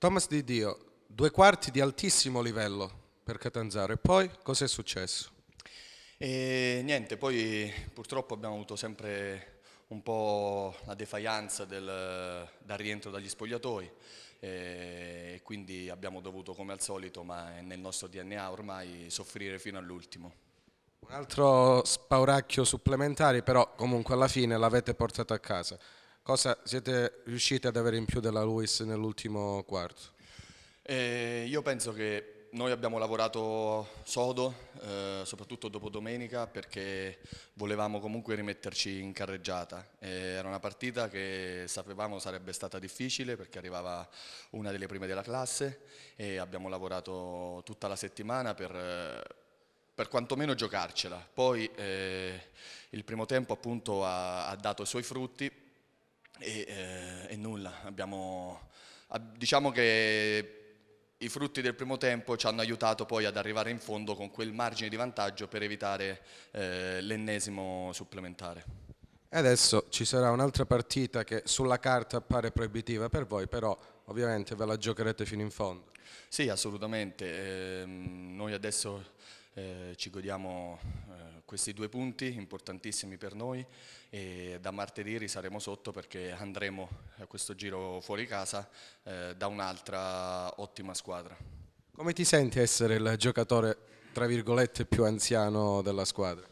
Thomas di Dio, due quarti di altissimo livello per Catanzaro. E poi cosa è successo? E niente, poi purtroppo abbiamo avuto sempre un po' la defaianza del, dal rientro dagli spogliatoi e quindi abbiamo dovuto come al solito, ma è nel nostro DNA ormai, soffrire fino all'ultimo. Un altro spauracchio supplementare, però comunque alla fine l'avete portato a casa. Cosa siete riusciti ad avere in più della Luis nell'ultimo quarto? Eh, io penso che noi abbiamo lavorato sodo, eh, soprattutto dopo domenica, perché volevamo comunque rimetterci in carreggiata. Eh, era una partita che sapevamo sarebbe stata difficile perché arrivava una delle prime della classe e abbiamo lavorato tutta la settimana per per quantomeno giocarcela. Poi eh, il primo tempo appunto ha, ha, dato i suoi frutti, e, eh, e nulla, abbiamo, diciamo che i frutti del primo tempo ci hanno aiutato poi ad arrivare in fondo con quel margine di vantaggio per evitare eh, l'ennesimo supplementare. E adesso ci sarà un'altra partita che sulla carta appare proibitiva per voi, però ovviamente ve la giocherete fino in fondo. Sì, assolutamente. Eh, noi adesso eh, ci godiamo eh, questi due punti importantissimi per noi e da martedì risaremo sotto perché andremo a questo giro fuori casa eh, da un'altra ottima squadra. Come ti senti essere il giocatore tra virgolette più anziano della squadra?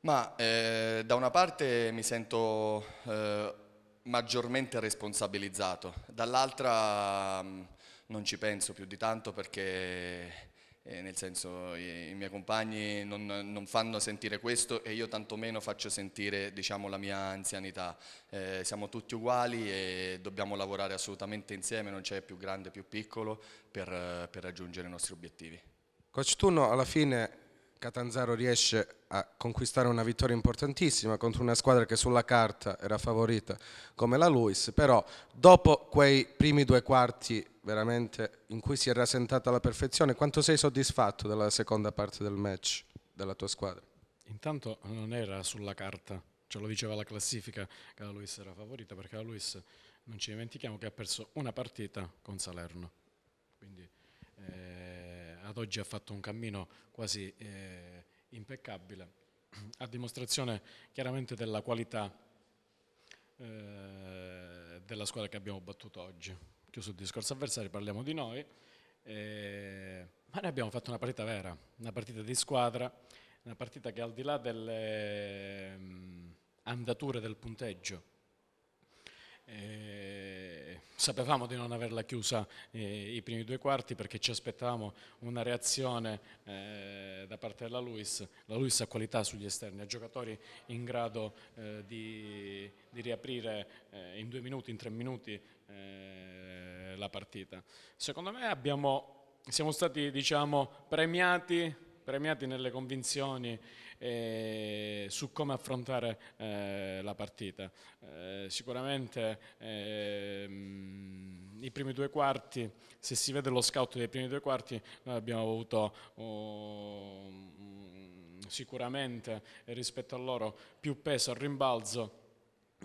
Ma eh, da una parte mi sento eh, maggiormente responsabilizzato, dall'altra mm, non ci penso più di tanto perché eh, nel senso i, i miei compagni non, non, fanno sentire questo e io tantomeno faccio sentire diciamo, la mia anzianità. Eh, siamo tutti uguali e dobbiamo lavorare assolutamente insieme, non c'è più grande, più piccolo per, per raggiungere i nostri obiettivi. Coach Tunno, alla fine Catanzaro riesce a conquistare una vittoria importantissima contro una squadra che sulla carta era favorita come la Luis, però dopo quei primi due quarti veramente in cui si è rasentata alla perfezione, quanto sei soddisfatto della seconda parte del match della tua squadra? Intanto non era sulla carta, ce lo diceva la classifica che la Luis era favorita, perché la Luis non ci dimentichiamo che ha perso una partita con Salerno, quindi eh, ad oggi ha fatto un cammino quasi eh, impeccabile, a dimostrazione chiaramente della qualità eh, della squadra che abbiamo battuto oggi. Chiuso il discorso avversario, parliamo di noi, eh, ma noi abbiamo fatto una partita vera, una partita di squadra, una partita che al di là delle mh, mm, andature del punteggio, eh, Sapevamo di non averla chiusa eh, i primi due quarti perché ci aspettavamo una reazione eh, da parte della Luis. La Luis ha qualità sugli esterni, ha giocatori in grado eh, di, di, riaprire eh, in due minuti, in tre minuti eh, la partita. Secondo me abbiamo, siamo stati diciamo, premiati, premiati nelle convinzioni eh, su come affrontare eh, la partita. Eh, sicuramente mh, ehm, i primi due quarti, se si vede lo scout dei primi due quarti, noi abbiamo avuto oh, sicuramente rispetto a loro più peso al rimbalzo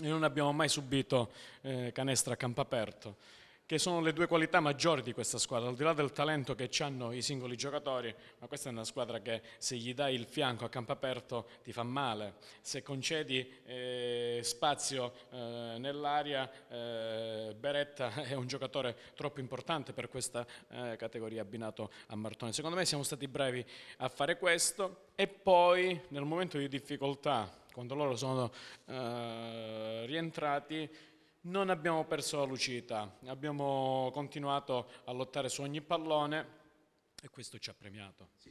e non abbiamo mai subito eh, canestra a campo aperto che sono le due qualità maggiori di questa squadra, al di là del talento che hanno i singoli giocatori, ma questa è una squadra che se gli dai il fianco a campo aperto ti fa male, se concedi eh, spazio eh, nell'aria eh, Beretta è un giocatore troppo importante per questa eh, categoria abbinato a Martone. Secondo me siamo stati bravi a fare questo e poi nel momento di difficoltà, quando loro sono eh, rientrati, non abbiamo perso la lucidità, abbiamo continuato a lottare su ogni pallone e questo ci ha premiato. Sì,